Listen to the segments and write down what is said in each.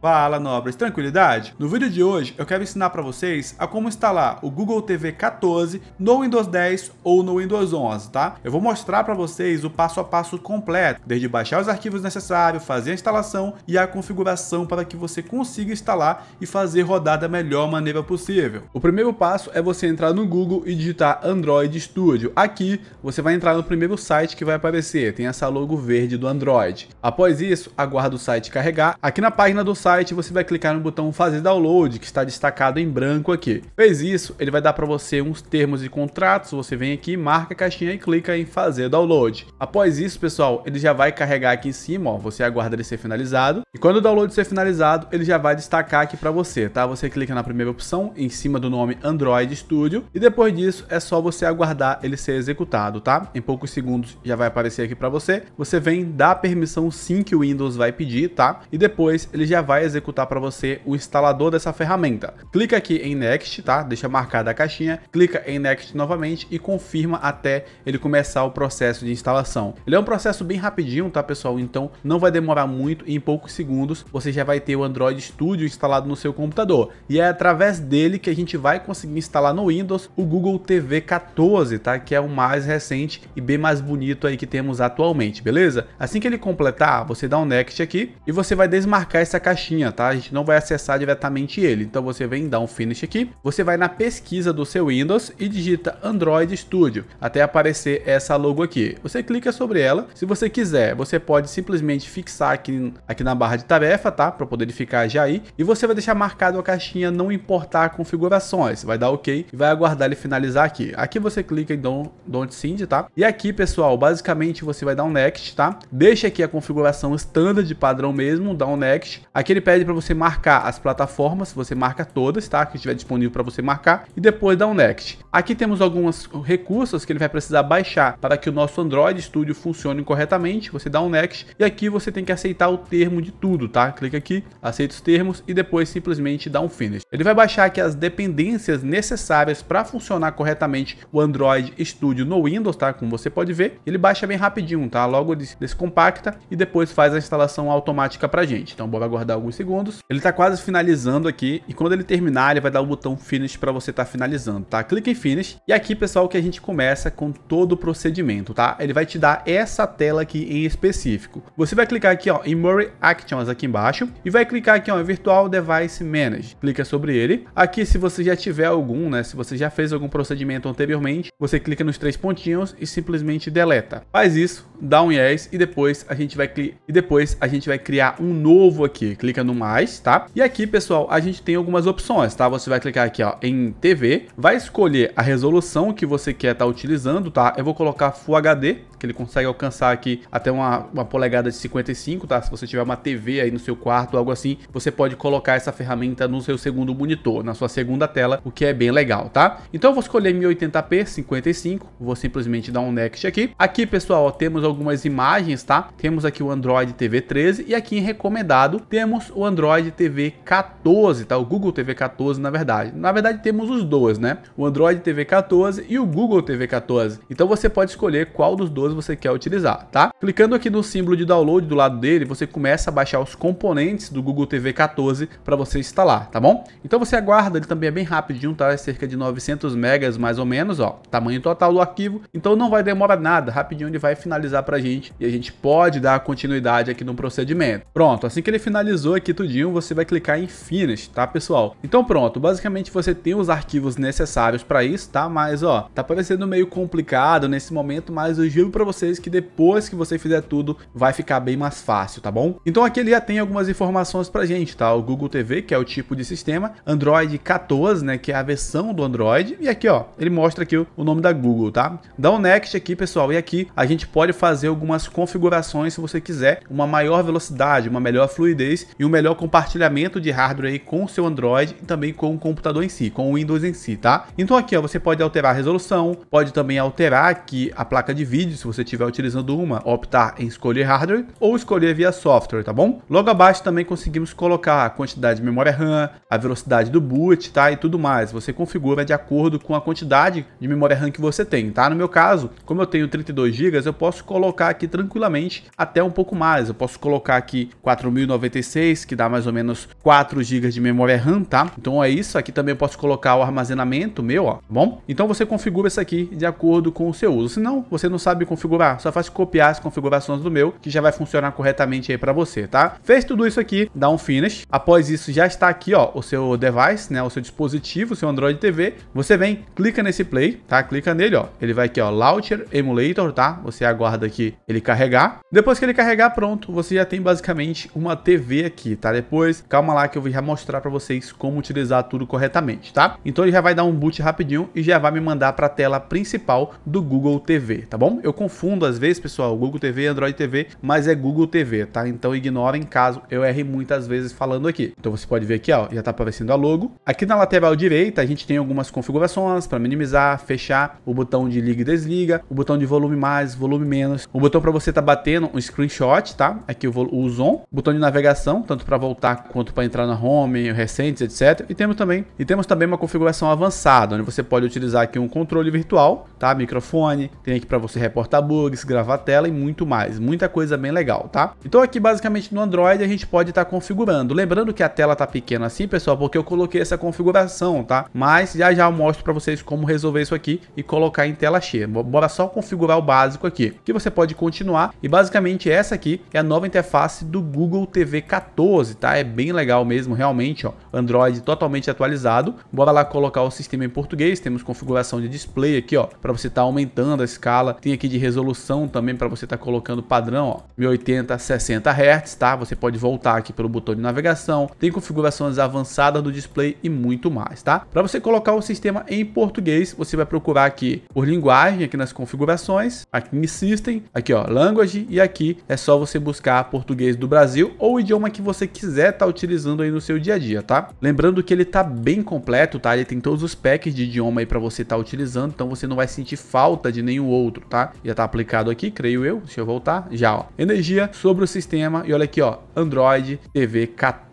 Fala, nobres, tranquilidade? No vídeo de hoje eu quero ensinar para vocês a como instalar o Google TV 14 no Windows 10 ou no Windows 11, tá? Eu vou mostrar para vocês o passo a passo completo, desde baixar os arquivos necessários, fazer a instalação e a configuração para que você consiga instalar e fazer rodar da melhor maneira possível. O primeiro passo é você entrar no Google e digitar Android Studio. Aqui você vai entrar no primeiro site que vai aparecer, tem essa logo verde do Android. Após isso, aguarda o site carregar. Aqui na página do site site, você vai clicar no botão fazer download, que está destacado em branco aqui. Fez isso, ele vai dar para você uns termos e contratos, você vem aqui, marca a caixinha e clica em fazer download. Após isso, pessoal, ele já vai carregar aqui em cima, ó, você aguarda ele ser finalizado. E quando o download ser finalizado, ele já vai destacar aqui para você, tá? Você clica na primeira opção, em cima do nome Android Studio, e depois disso é só você aguardar ele ser executado, tá? Em poucos segundos já vai aparecer aqui para você. Você vem, dá a permissão sim que o Windows vai pedir, tá? E depois ele já vai vai executar para você o instalador dessa ferramenta. Clica aqui em Next, tá? Deixa marcada a caixinha, clica em Next novamente e confirma até ele começar o processo de instalação. Ele é um processo bem rapidinho, tá pessoal? Então não vai demorar muito e em poucos segundos você já vai ter o Android Studio instalado no seu computador. E é através dele que a gente vai conseguir instalar no Windows o Google TV 14, tá? Que é o mais recente e bem mais bonito aí que temos atualmente, beleza? Assim que ele completar, você dá um Next aqui e você vai desmarcar essa caixinha caixinha, tá? A gente não vai acessar diretamente ele. Então você vem dar um finish aqui, você vai na pesquisa do seu Windows e digita Android Studio, até aparecer essa logo aqui. Você clica sobre ela. Se você quiser, você pode simplesmente fixar aqui, aqui na barra de tarefa, tá? Para poder ficar já aí. E você vai deixar marcado a caixinha não importar configurações. Vai dar OK e vai aguardar ele finalizar aqui. Aqui você clica em Don't, Don't Send, tá? E aqui, pessoal, basicamente você vai dar um Next, tá? Deixa aqui a configuração standard, padrão mesmo, dá um Next. Aqui ele ele pede para você marcar as plataformas, você marca todas, tá? Que estiver disponível para você marcar e depois dá um next. Aqui temos alguns recursos que ele vai precisar baixar para que o nosso Android Studio funcione corretamente. Você dá um next e aqui você tem que aceitar o termo de tudo, tá? Clica aqui, aceita os termos e depois simplesmente dá um finish. Ele vai baixar aqui as dependências necessárias para funcionar corretamente o Android Studio no Windows, tá? Como você pode ver, ele baixa bem rapidinho, tá? Logo descompacta e depois faz a instalação automática para gente. Então bora aguardar alguns alguns segundos. Ele tá quase finalizando aqui e quando ele terminar, ele vai dar o botão Finish para você estar tá finalizando, tá? Clique em Finish e aqui, pessoal, que a gente começa com todo o procedimento, tá? Ele vai te dar essa tela aqui em específico. Você vai clicar aqui, ó, em Murray Actions aqui embaixo e vai clicar aqui, ó, em Virtual Device Manage. Clica sobre ele. Aqui, se você já tiver algum, né, se você já fez algum procedimento anteriormente, você clica nos três pontinhos e simplesmente deleta. Faz isso, dá um yes e depois a gente vai e depois a gente vai criar um novo aqui. Clica clica no mais, tá? E aqui, pessoal, a gente tem algumas opções, tá? Você vai clicar aqui, ó, em TV, vai escolher a resolução que você quer estar tá utilizando, tá? Eu vou colocar Full HD, que ele consegue alcançar aqui até uma, uma polegada de 55, tá? Se você tiver uma TV aí no seu quarto, algo assim, você pode colocar essa ferramenta no seu segundo monitor, na sua segunda tela, o que é bem legal, tá? Então eu vou escolher 1080p 55, vou simplesmente dar um next aqui. Aqui, pessoal, ó, temos algumas imagens, tá? Temos aqui o Android TV 13 e aqui em recomendado temos temos o Android TV 14, tá? O Google TV 14, na verdade. Na verdade, temos os dois, né? O Android TV 14 e o Google TV 14. Então você pode escolher qual dos dois você quer utilizar, tá? Clicando aqui no símbolo de download do lado dele, você começa a baixar os componentes do Google TV 14 para você instalar, tá bom? Então você aguarda, ele também é bem rapidinho, tá? É cerca de 900 megas mais ou menos, ó. Tamanho total do arquivo, então não vai demorar nada, rapidinho ele vai finalizar pra gente e a gente pode dar continuidade aqui no procedimento. Pronto, assim que ele finalizou, aqui tudinho, você vai clicar em Finish, tá pessoal? Então pronto, basicamente você tem os arquivos necessários para isso, tá? Mas ó, tá parecendo meio complicado nesse momento, mas eu juro para vocês que depois que você fizer tudo, vai ficar bem mais fácil, tá bom? Então aqui ele já tem algumas informações pra gente, tá? O Google TV, que é o tipo de sistema, Android 14, né, que é a versão do Android, e aqui ó, ele mostra aqui o nome da Google, tá? Dá o um next aqui, pessoal, e aqui a gente pode fazer algumas configurações se você quiser, uma maior velocidade, uma melhor fluidez e um melhor compartilhamento de hardware aí com o seu Android e também com o computador em si, com o Windows em si, tá? Então aqui, ó, você pode alterar a resolução, pode também alterar aqui a placa de vídeo, se você estiver utilizando uma, optar em escolher hardware ou escolher via software, tá bom? Logo abaixo também conseguimos colocar a quantidade de memória RAM, a velocidade do boot, tá? E tudo mais. Você configura de acordo com a quantidade de memória RAM que você tem, tá? No meu caso, como eu tenho 32 GB, eu posso colocar aqui tranquilamente até um pouco mais. Eu posso colocar aqui 4096 3, que dá mais ou menos 4 GB de memória RAM, tá? Então é isso, aqui também eu posso colocar o armazenamento meu, ó, tá bom? Então você configura isso aqui de acordo com o seu uso, senão você não sabe configurar, só faz copiar as configurações do meu, que já vai funcionar corretamente aí para você, tá? Fez tudo isso aqui, dá um finish, após isso já está aqui, ó, o seu device, né, o seu dispositivo, o seu Android TV, você vem, clica nesse play, tá? Clica nele, ó, ele vai aqui, ó, Launcher Emulator, tá? Você aguarda aqui ele carregar, depois que ele carregar, pronto, você já tem basicamente uma TV aqui aqui, tá? Depois, calma lá que eu vou já mostrar para vocês como utilizar tudo corretamente, tá? Então ele já vai dar um boot rapidinho e já vai me mandar para a tela principal do Google TV, tá bom? Eu confundo às vezes, pessoal, Google TV e Android TV, mas é Google TV, tá? Então ignorem caso eu erre muitas vezes falando aqui. Então você pode ver aqui, ó, já tá aparecendo a logo. Aqui na lateral direita a gente tem algumas configurações para minimizar, fechar, o botão de liga e desliga, o botão de volume mais, volume menos, o botão para você tá batendo um screenshot, tá? Aqui o, o zoom, botão de navegação, tanto para voltar quanto para entrar na home, recentes, etc. E temos também e temos também uma configuração avançada, onde você pode utilizar aqui um controle virtual, tá? Microfone, tem aqui para você reportar bugs, gravar tela e muito mais, muita coisa bem legal, tá? Então aqui basicamente no Android a gente pode estar tá configurando. Lembrando que a tela tá pequena assim, pessoal, porque eu coloquei essa configuração, tá? Mas já já eu mostro para vocês como resolver isso aqui e colocar em tela cheia. Bora só configurar o básico aqui, que você pode continuar e basicamente essa aqui é a nova interface do Google TV 14 14, tá? É bem legal mesmo, realmente, ó. Android totalmente atualizado. Bora lá colocar o sistema em português. Temos configuração de display aqui, ó, para você estar tá aumentando a escala. Tem aqui de resolução também para você estar tá colocando padrão, ó, 1080 60 Hz, tá? Você pode voltar aqui pelo botão de navegação. Tem configurações avançadas do display e muito mais, tá? Para você colocar o sistema em português, você vai procurar aqui por linguagem, aqui nas configurações, aqui em System, aqui ó, Language e aqui é só você buscar português do Brasil ou idioma que que você quiser estar tá utilizando aí no seu dia a dia, tá? Lembrando que ele tá bem completo, tá? Ele tem todos os packs de idioma aí para você estar tá utilizando, então você não vai sentir falta de nenhum outro, tá? Já tá aplicado aqui, creio eu. Deixa eu voltar. Já, ó. Energia sobre o sistema e olha aqui, ó, Android TV 14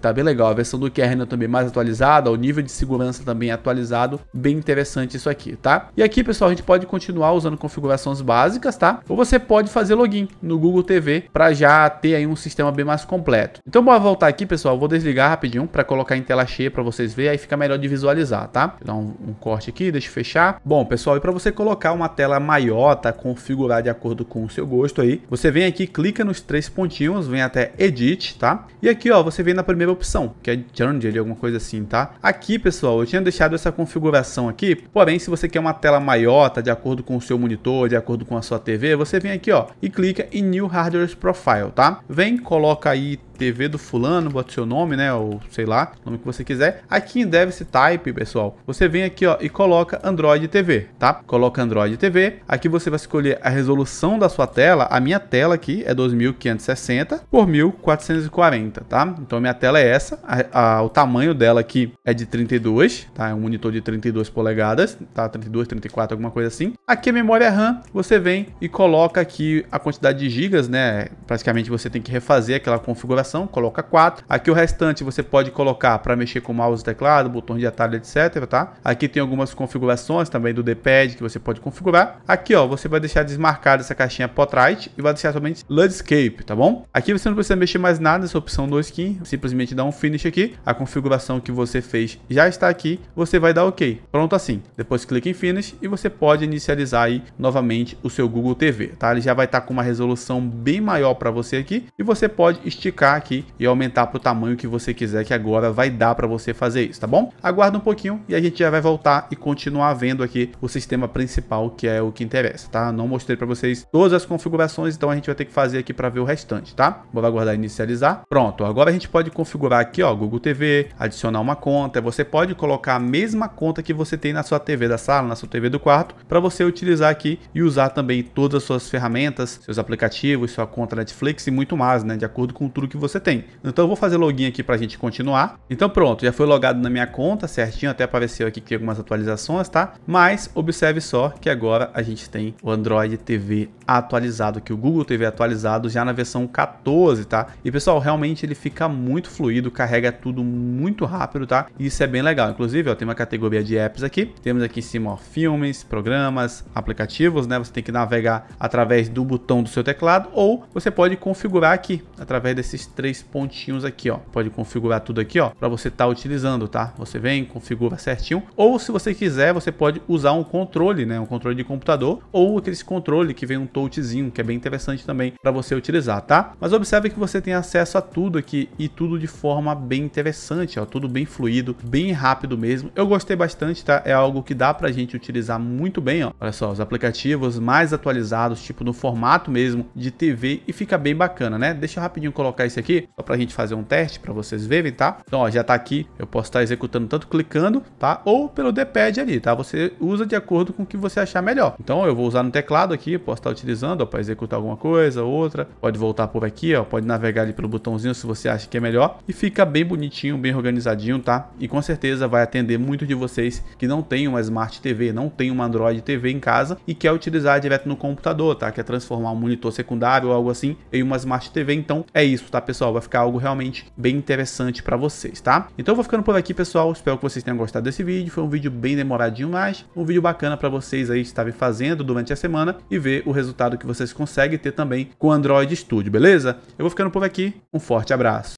tá bem legal. A versão do kernel também tá mais atualizada, o nível de segurança também tá atualizado, bem interessante isso aqui, tá? E aqui, pessoal, a gente pode continuar usando configurações básicas, tá? Ou você pode fazer login no Google TV para já ter aí um sistema bem mais completo. Então, bora voltar aqui, pessoal, vou desligar rapidinho para colocar em tela cheia para vocês verem, aí fica melhor de visualizar, tá? Vou dar um, um corte aqui, deixa eu fechar. Bom, pessoal, e para você colocar uma tela maior, tá? Configurar de acordo com o seu gosto aí, você vem aqui, clica nos três pontinhos, vem até Edit, tá? E aqui, ó, você vem vem na primeira opção, que é Journey, alguma coisa assim, tá? Aqui, pessoal, eu tinha deixado essa configuração aqui, porém, se você quer uma tela maior, tá de acordo com o seu monitor, de acordo com a sua TV, você vem aqui, ó, e clica em New Hardware Profile, tá? Vem, coloca aí TV do fulano, bota seu nome, né, ou sei lá, nome que você quiser. Aqui em Devs Type, pessoal, você vem aqui, ó, e coloca Android TV, tá? Coloca Android TV. Aqui você vai escolher a resolução da sua tela. A minha tela aqui é 2560 por 1440, tá? Então minha tela é essa. A, a, o tamanho dela aqui é de 32, tá? É um monitor de 32 polegadas, tá? 32, 34, alguma coisa assim. Aqui a é memória RAM, você vem e coloca aqui a quantidade de gigas, né? Praticamente você tem que refazer aquela configuração configuração, coloca 4. Aqui o restante você pode colocar para mexer com mouse, teclado, botões de atalho, etc, tá? Aqui tem algumas configurações também do D-pad que você pode configurar. Aqui, ó, você vai deixar desmarcada essa caixinha Portrait e vai deixar somente Landscape, tá bom? Aqui você não precisa mexer mais nada nessa opção do skin, simplesmente dá um finish aqui. A configuração que você fez já está aqui, você vai dar OK. Pronto assim. Depois clica em Finish e você pode inicializar aí novamente o seu Google TV, tá? Ele já vai estar tá com uma resolução bem maior para você aqui e você pode esticar aqui e aumentar para o tamanho que você quiser, que agora vai dar para você fazer isso, tá bom? Aguarda um pouquinho e a gente já vai voltar e continuar vendo aqui o sistema principal, que é o que interessa, tá? Não mostrei para vocês todas as configurações, então a gente vai ter que fazer aqui para ver o restante, tá? Bora aguardar inicializar. Pronto, agora a gente pode configurar aqui, ó, Google TV, adicionar uma conta. Você pode colocar a mesma conta que você tem na sua TV da sala, na sua TV do quarto, para você utilizar aqui e usar também todas as suas ferramentas, seus aplicativos, sua conta Netflix e muito mais, né? De acordo com tudo que você você tem. Então eu vou fazer login aqui para a gente continuar. Então pronto, já foi logado na minha conta certinho, até apareceu aqui que algumas atualizações, tá? Mas observe só que agora a gente tem o Android TV atualizado, que o Google TV atualizado já na versão 14, tá? E pessoal, realmente ele fica muito fluido, carrega tudo muito rápido, tá? E isso é bem legal. Inclusive, ó, tem uma categoria de apps aqui. Temos aqui em cima, ó, filmes, programas, aplicativos, né? Você tem que navegar através do botão do seu teclado ou você pode configurar aqui através desses três pontinhos aqui, ó. Pode configurar tudo aqui, ó, para você estar tá utilizando, tá? Você vem, configura certinho. Ou se você quiser, você pode usar um controle, né? Um controle de computador ou aqueles controle que vem um touchzinho, que é bem interessante também para você utilizar, tá? Mas observe que você tem acesso a tudo aqui e tudo de forma bem interessante, ó. Tudo bem fluido, bem rápido mesmo. Eu gostei bastante, tá? É algo que dá pra gente utilizar muito bem, ó. Olha só, os aplicativos mais atualizados, tipo no formato mesmo de TV e fica bem bacana, né? Deixa eu rapidinho colocar isso aqui, só para a gente fazer um teste para vocês verem, tá? Então, ó, já está aqui, eu posso estar tá executando tanto clicando, tá? Ou pelo D-pad ali, tá? Você usa de acordo com o que você achar melhor. Então, eu vou usar no teclado aqui, posso estar tá utilizando, ó, para executar alguma coisa, outra. Pode voltar por aqui, ó, pode navegar ali pelo botãozinho se você acha que é melhor e fica bem bonitinho, bem organizadinho, tá? E com certeza vai atender muito de vocês que não tem uma Smart TV, não tem uma Android TV em casa e quer utilizar direto no computador, tá? Quer transformar um monitor secundário ou algo assim em uma Smart TV. Então, é isso, tá, pessoal? pessoal, vai ficar algo realmente bem interessante para vocês, tá? Então eu vou ficando por aqui, pessoal. Espero que vocês tenham gostado desse vídeo. Foi um vídeo bem demoradinho, mas um vídeo bacana para vocês aí estarem fazendo durante a semana e ver o resultado que vocês conseguem ter também com o Android Studio, beleza? Eu vou ficando por aqui. Um forte abraço.